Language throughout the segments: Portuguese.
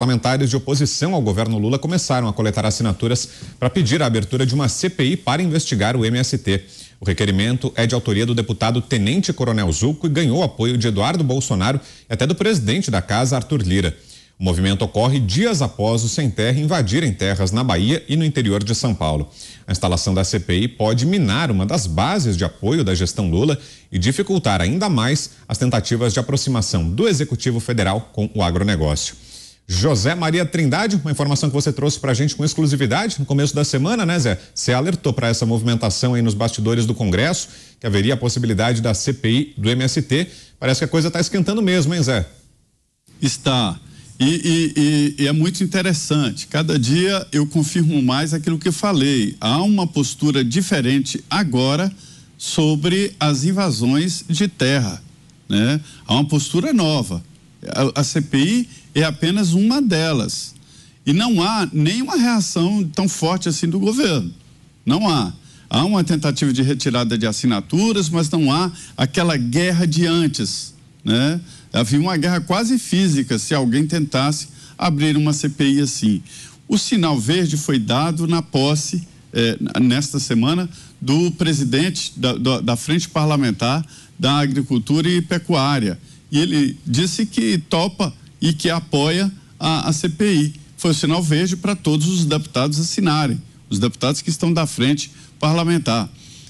Parlamentares de oposição ao governo Lula começaram a coletar assinaturas para pedir a abertura de uma CPI para investigar o MST. O requerimento é de autoria do deputado Tenente Coronel Zuco e ganhou apoio de Eduardo Bolsonaro e até do presidente da casa, Arthur Lira. O movimento ocorre dias após o sem terra invadirem terras na Bahia e no interior de São Paulo. A instalação da CPI pode minar uma das bases de apoio da gestão Lula e dificultar ainda mais as tentativas de aproximação do Executivo Federal com o agronegócio. José Maria Trindade, uma informação que você trouxe para a gente com exclusividade no começo da semana, né, Zé? Você alertou para essa movimentação aí nos bastidores do Congresso, que haveria a possibilidade da CPI do MST. Parece que a coisa está esquentando mesmo, hein, Zé? Está. E, e, e, é muito interessante. Cada dia eu confirmo mais aquilo que falei. Há uma postura diferente agora sobre as invasões de terra. Né? Há uma postura nova. A, a CPI é apenas uma delas. E não há nenhuma reação tão forte assim do governo. Não há. Há uma tentativa de retirada de assinaturas, mas não há aquela guerra de antes. Né? Havia uma guerra quase física se alguém tentasse abrir uma CPI assim. O sinal verde foi dado na posse, eh, nesta semana, do presidente da, da, da Frente Parlamentar da Agricultura e Pecuária, e ele disse que topa e que apoia a, a CPI. Foi o sinal verde para todos os deputados assinarem, os deputados que estão da frente parlamentar.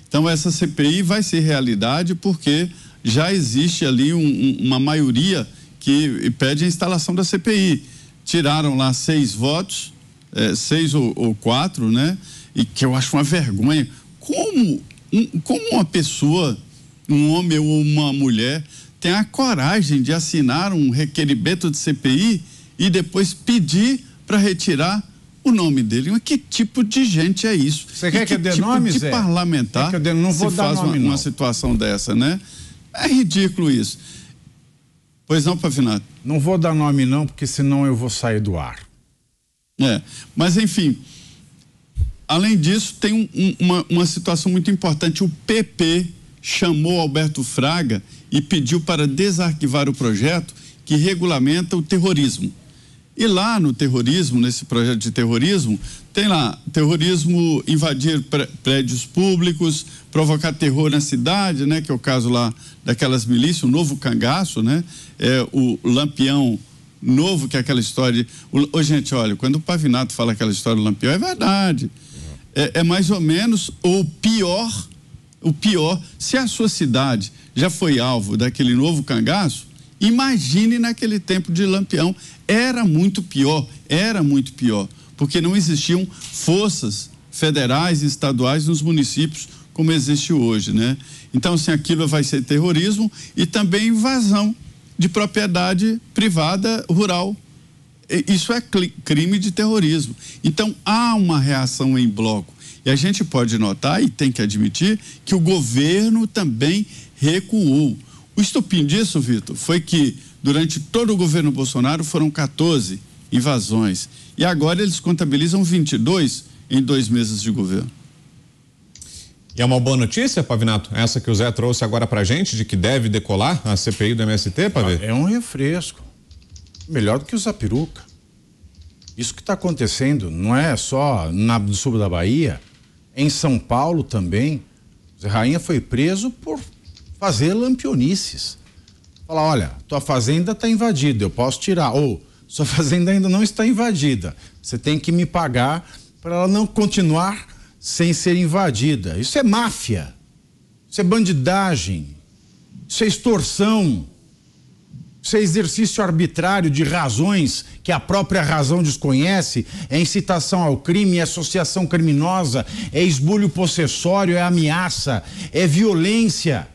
Então, essa CPI vai ser realidade porque já existe ali um, um, uma maioria que pede a instalação da CPI. Tiraram lá seis votos, é, seis ou, ou, quatro, né? E que eu acho uma vergonha. Como, um, como uma pessoa, um homem ou uma mulher, tem a coragem de assinar um requerimento de CPI e depois pedir para retirar o nome dele. Mas que tipo de gente é isso? Você quer que, que eu dê tipo nome, de Zé? parlamentar que eu dê, não vou dar faz nome, uma, não. uma situação dessa, né? É ridículo isso. Pois não, Pavinato? Não vou dar nome não, porque senão eu vou sair do ar. É, mas enfim, além disso, tem um, um, uma, uma situação muito importante, o PP chamou Alberto Fraga e pediu para desarquivar o projeto que regulamenta o terrorismo. E lá no terrorismo, nesse projeto de terrorismo, tem lá terrorismo invadir prédios públicos, provocar terror na cidade, né? Que é o caso lá daquelas milícias, o novo cangaço, né? É o lampião novo, que é aquela história. De... Ô, gente, olha, quando o Pavinato fala aquela história do lampião, é verdade. É, é mais ou menos, ou pior o pior, se a sua cidade já foi alvo daquele novo cangaço, imagine naquele tempo de Lampião, era muito pior, era muito pior, porque não existiam forças federais e estaduais nos municípios como existe hoje, né? Então, assim, aquilo vai ser terrorismo e também invasão de propriedade privada rural. Isso é crime de terrorismo. Então, há uma reação em bloco. E a gente pode notar e tem que admitir que o governo também recuou. O estupim disso, Vitor, foi que durante todo o governo Bolsonaro foram 14 invasões. E agora eles contabilizam 22 em dois meses de governo. E é uma boa notícia, Pavinato, essa que o Zé trouxe agora pra gente, de que deve decolar a CPI do MST, Pavê? É um refresco. Melhor do que usar peruca. Isso que está acontecendo não é só na, no sul da Bahia, em São Paulo também, Zé Rainha foi preso por fazer lampionices. Falar, olha, tua fazenda está invadida, eu posso tirar. Ou, sua fazenda ainda não está invadida, você tem que me pagar para ela não continuar sem ser invadida. Isso é máfia, isso é bandidagem, isso é extorsão. Isso é exercício arbitrário de razões que a própria razão desconhece, é incitação ao crime, é associação criminosa, é esbulho possessório, é ameaça, é violência.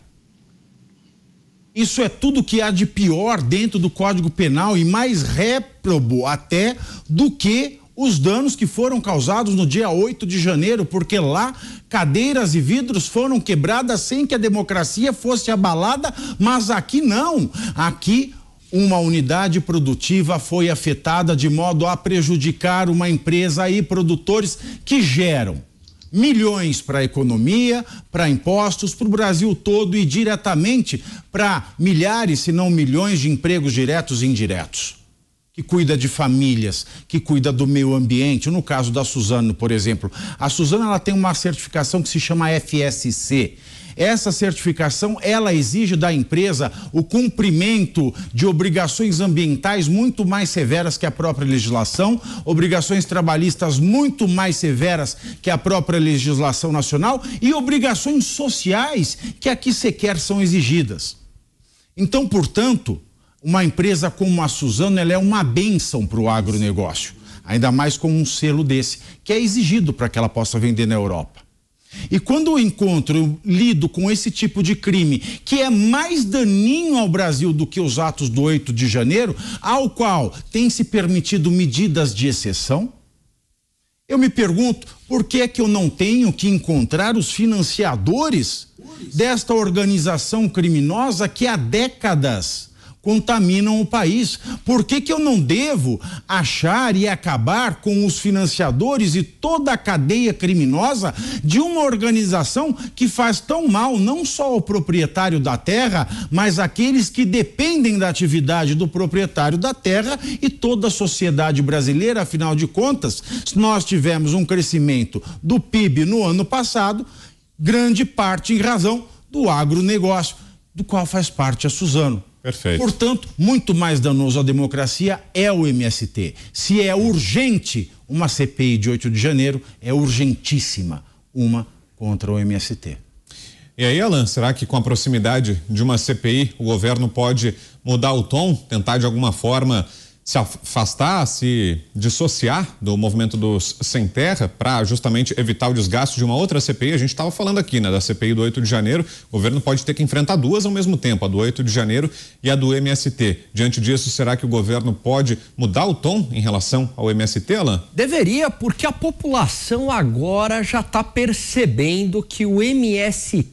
Isso é tudo que há de pior dentro do Código Penal e mais réprobo até do que os danos que foram causados no dia 8 de janeiro, porque lá cadeiras e vidros foram quebradas sem que a democracia fosse abalada, mas aqui não. Aqui uma unidade produtiva foi afetada de modo a prejudicar uma empresa e produtores que geram milhões para a economia, para impostos, para o Brasil todo e diretamente para milhares, se não milhões de empregos diretos e indiretos que cuida de famílias, que cuida do meio ambiente. No caso da Suzano, por exemplo, a Suzano ela tem uma certificação que se chama FSC. Essa certificação ela exige da empresa o cumprimento de obrigações ambientais muito mais severas que a própria legislação, obrigações trabalhistas muito mais severas que a própria legislação nacional e obrigações sociais que aqui sequer são exigidas. Então, portanto, uma empresa como a Suzano ela é uma benção para o agronegócio, ainda mais com um selo desse, que é exigido para que ela possa vender na Europa. E quando eu encontro, eu lido com esse tipo de crime, que é mais daninho ao Brasil do que os atos do 8 de janeiro, ao qual tem se permitido medidas de exceção, eu me pergunto por que é que eu não tenho que encontrar os financiadores desta organização criminosa que há décadas contaminam o país. Por que, que eu não devo achar e acabar com os financiadores e toda a cadeia criminosa de uma organização que faz tão mal não só ao proprietário da terra, mas aqueles que dependem da atividade do proprietário da terra e toda a sociedade brasileira, afinal de contas, nós tivemos um crescimento do PIB no ano passado, grande parte em razão do agronegócio, do qual faz parte a Suzano. Perfeito. Portanto, muito mais danoso à democracia é o MST. Se é urgente uma CPI de 8 de janeiro, é urgentíssima uma contra o MST. E aí, Alan, será que com a proximidade de uma CPI o governo pode mudar o tom, tentar de alguma forma se afastar, se dissociar do movimento dos Sem Terra para justamente evitar o desgaste de uma outra CPI. A gente estava falando aqui, né, da CPI do 8 de janeiro. O governo pode ter que enfrentar duas ao mesmo tempo, a do 8 de janeiro e a do MST. Diante disso, será que o governo pode mudar o tom em relação ao MST, Alain? Deveria, porque a população agora já está percebendo que o MST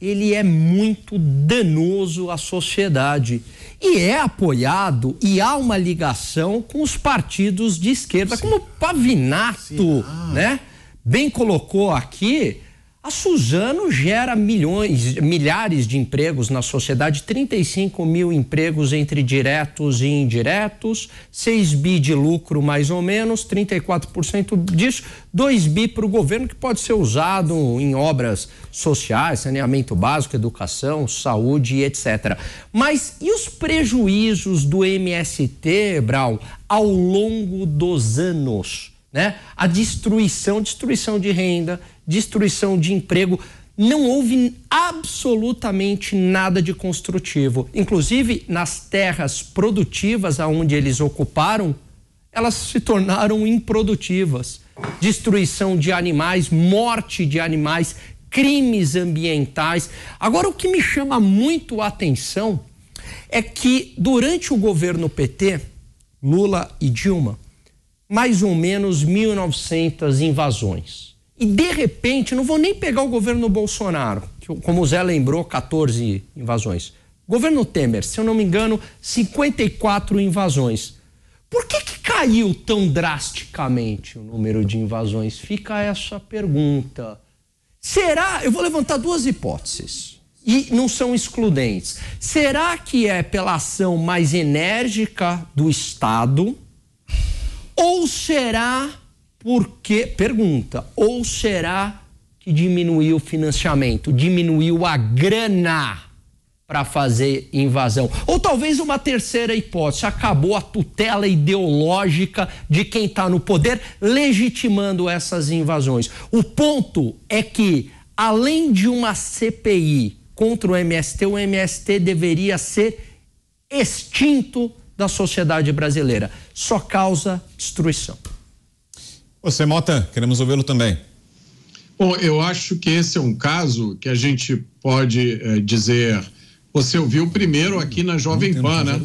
ele é muito danoso à sociedade e é apoiado e há uma ligação com os partidos de esquerda, Sim. como Pavinato, Sim. Ah. né? Bem colocou aqui, a Suzano gera milhões, milhares de empregos na sociedade, 35 mil empregos entre diretos e indiretos, 6 bi de lucro mais ou menos, 34% disso, 2 bi para o governo, que pode ser usado em obras sociais, saneamento básico, educação, saúde, etc. Mas e os prejuízos do MST, Brau, ao longo dos anos? Né? A destruição, destruição de renda, destruição de emprego. Não houve absolutamente nada de construtivo. Inclusive, nas terras produtivas aonde eles ocuparam, elas se tornaram improdutivas. Destruição de animais, morte de animais, crimes ambientais. Agora, o que me chama muito a atenção é que durante o governo PT, Lula e Dilma, mais ou menos 1.900 invasões. E de repente, não vou nem pegar o governo Bolsonaro, que, como o Zé lembrou, 14 invasões. Governo Temer, se eu não me engano, 54 invasões. Por que, que caiu tão drasticamente o número de invasões? Fica essa pergunta. Será? Eu vou levantar duas hipóteses e não são excludentes. Será que é pela ação mais enérgica do Estado? Ou será porque, pergunta, ou será que diminuiu o financiamento, diminuiu a grana para fazer invasão? Ou talvez uma terceira hipótese, acabou a tutela ideológica de quem está no poder, legitimando essas invasões. O ponto é que, além de uma CPI contra o MST, o MST deveria ser extinto da sociedade brasileira. Só causa destruição. Você, Mota, queremos ouvi-lo também. Bom, eu acho que esse é um caso que a gente pode eh, dizer. Você ouviu primeiro aqui na Jovem Pan, né?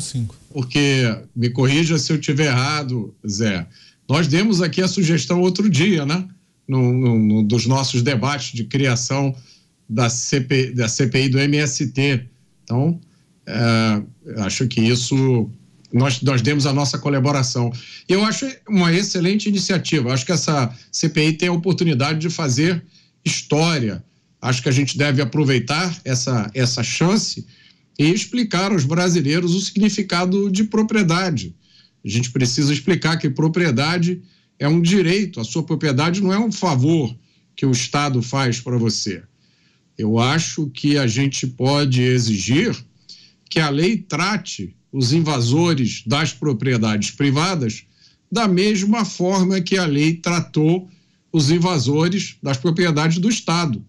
Porque, me corrija se eu estiver errado, Zé. Nós demos aqui a sugestão outro dia, né? No, no, no, dos nossos debates de criação da, CP, da CPI do MST. Então, eh, acho que isso nós, nós demos a nossa colaboração. Eu acho uma excelente iniciativa. acho que essa CPI tem a oportunidade de fazer história. Acho que a gente deve aproveitar essa, essa chance e explicar aos brasileiros o significado de propriedade. A gente precisa explicar que propriedade é um direito, a sua propriedade não é um favor que o Estado faz para você. Eu acho que a gente pode exigir que a lei trate os invasores das propriedades privadas, da mesma forma que a lei tratou os invasores das propriedades do Estado.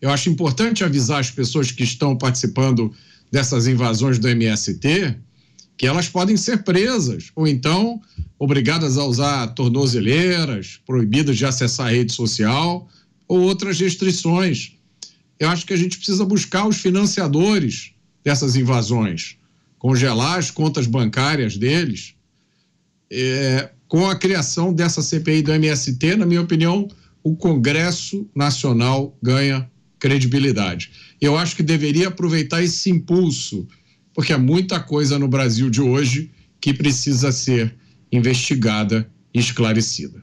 Eu acho importante avisar as pessoas que estão participando dessas invasões do MST que elas podem ser presas ou então obrigadas a usar tornozeleiras, proibidas de acessar a rede social ou outras restrições. Eu acho que a gente precisa buscar os financiadores dessas invasões congelar as contas bancárias deles, é, com a criação dessa CPI do MST, na minha opinião, o Congresso Nacional ganha credibilidade. Eu acho que deveria aproveitar esse impulso, porque há muita coisa no Brasil de hoje que precisa ser investigada e esclarecida.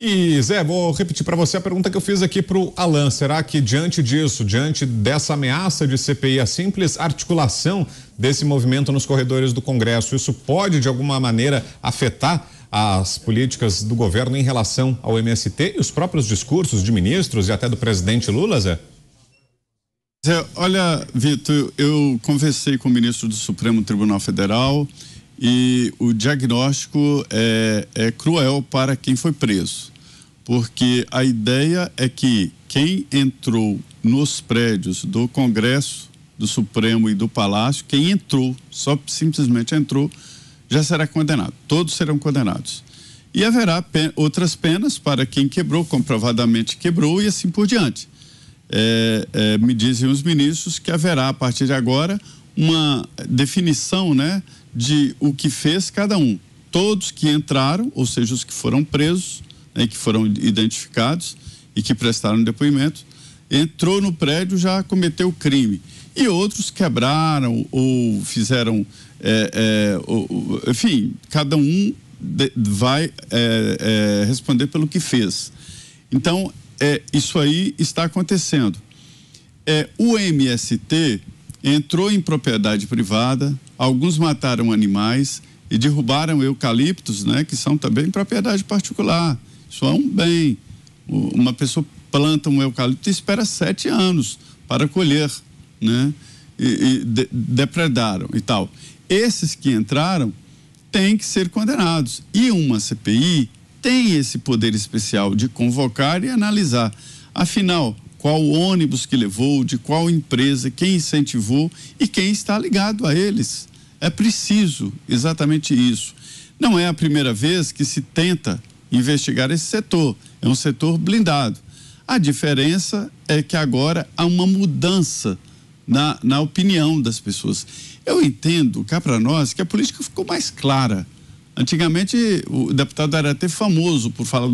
E Zé, vou repetir para você a pergunta que eu fiz aqui para o Alan. Será que diante disso, diante dessa ameaça de CPI, a simples articulação desse movimento nos corredores do Congresso, isso pode de alguma maneira afetar as políticas do governo em relação ao MST e os próprios discursos de ministros e até do presidente Lula, Zé? Zé, olha, Vitor, eu conversei com o ministro do Supremo Tribunal Federal. E o diagnóstico é, é cruel para quem foi preso, porque a ideia é que quem entrou nos prédios do Congresso, do Supremo e do Palácio, quem entrou, só simplesmente entrou, já será condenado. Todos serão condenados. E haverá pen outras penas para quem quebrou, comprovadamente quebrou e assim por diante. É, é, me dizem os ministros que haverá, a partir de agora, uma definição, né? de o que fez cada um. Todos que entraram, ou seja, os que foram presos, né, que foram identificados e que prestaram depoimento, entrou no prédio já cometeu crime. E outros quebraram ou fizeram. É, é, ou, enfim, cada um de, vai é, é, responder pelo que fez. Então, é, isso aí está acontecendo. É, o MST entrou em propriedade privada, alguns mataram animais e derrubaram eucaliptos, né, que são também propriedade particular. Isso é um bem. Uma pessoa planta um eucalipto e espera sete anos para colher, né? E, e de, depredaram e tal. Esses que entraram têm que ser condenados. E uma CPI tem esse poder especial de convocar e analisar. Afinal, qual ônibus que levou, de qual empresa, quem incentivou e quem está ligado a eles. É preciso exatamente isso. Não é a primeira vez que se tenta investigar esse setor, é um setor blindado. A diferença é que agora há uma mudança na, na opinião das pessoas. Eu entendo cá para nós que a política ficou mais clara Antigamente o deputado era até famoso por falar.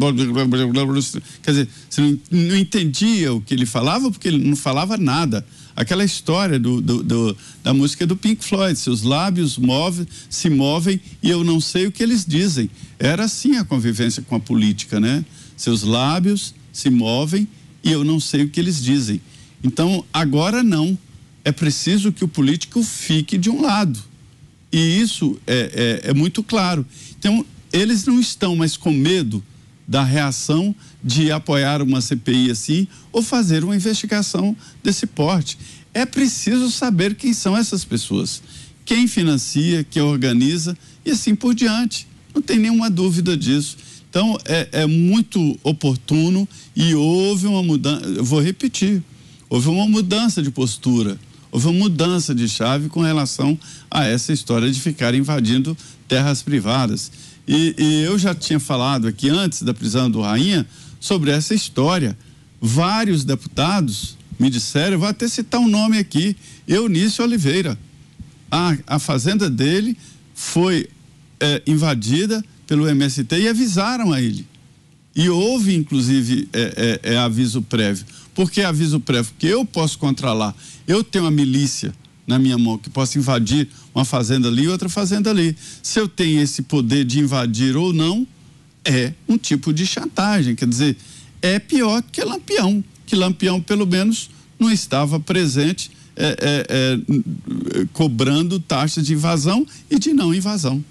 Quer dizer, você não entendia o que ele falava porque ele não falava nada aquela história do, do, do, da música do Pink Floyd, seus lábios move, se movem e eu não sei o que eles dizem. Era assim a convivência com a política, né? Seus lábios se movem e eu não sei o que eles dizem. Então, agora não. É preciso que o político fique de um lado. E isso é, é, é muito claro. Então, eles não estão mais com medo da reação de apoiar uma CPI assim ou fazer uma investigação desse porte. É preciso saber quem são essas pessoas, quem financia, quem organiza e assim por diante. Não tem nenhuma dúvida disso. Então, é, é muito oportuno e houve uma mudança. Vou repetir: houve uma mudança de postura houve uma mudança de chave com relação a essa história de ficar invadindo terras privadas. E, e eu já tinha falado aqui antes da prisão do Rainha sobre essa história. Vários deputados me disseram, vou até citar um nome aqui, Eunício Oliveira. A, a fazenda dele foi é, invadida pelo MST e avisaram a ele. E houve, inclusive, é, é, é aviso prévio. Por que aviso prévio? Porque eu posso controlar. Eu tenho uma milícia na minha mão que possa invadir uma fazenda ali e outra fazenda ali. Se eu tenho esse poder de invadir ou não, é um tipo de chantagem. Quer dizer, é pior que Lampião. Que Lampião, pelo menos, não estava presente é, é, é, cobrando taxas de invasão e de não invasão.